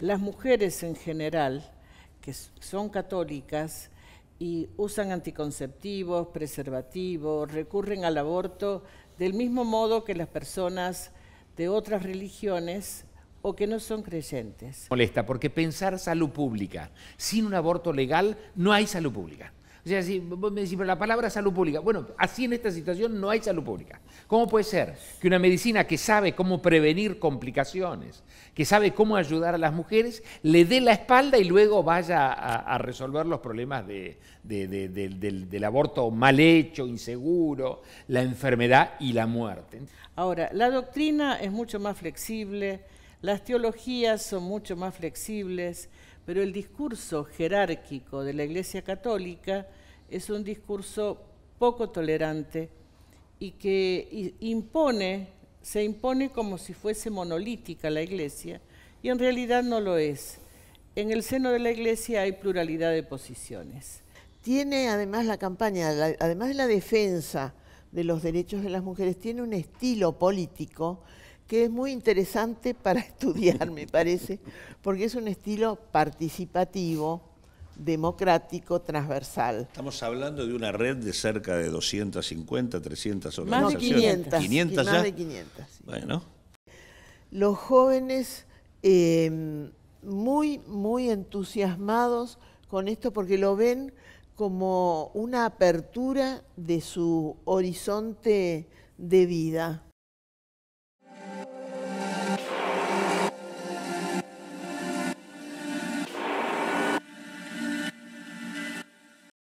Las mujeres en general, que son católicas y usan anticonceptivos, preservativos, recurren al aborto del mismo modo que las personas de otras religiones o que no son creyentes. Molesta, porque pensar salud pública sin un aborto legal no hay salud pública. O sea, si me decís, pero la palabra salud pública. Bueno, así en esta situación no hay salud pública. ¿Cómo puede ser que una medicina que sabe cómo prevenir complicaciones, que sabe cómo ayudar a las mujeres, le dé la espalda y luego vaya a, resolver los problemas del aborto mal hecho, inseguro, la enfermedad y la muerte? Ahora, la doctrina es mucho más flexible, las teologías son mucho más flexibles pero el discurso jerárquico de la Iglesia Católica es un discurso poco tolerante y que impone, se impone como si fuese monolítica la Iglesia y en realidad no lo es. En el seno de la Iglesia hay pluralidad de posiciones. Tiene además la campaña, además de la defensa de los derechos de las mujeres, tiene un estilo político que es muy interesante para estudiar, me parece, porque es un estilo participativo, democrático, transversal. Estamos hablando de una red de cerca de 250, 300 organizaciones. Más de 500. 500 Bueno. Los jóvenes em, muy, muy entusiasmados con esto porque lo ven como una apertura de su horizonte de vida.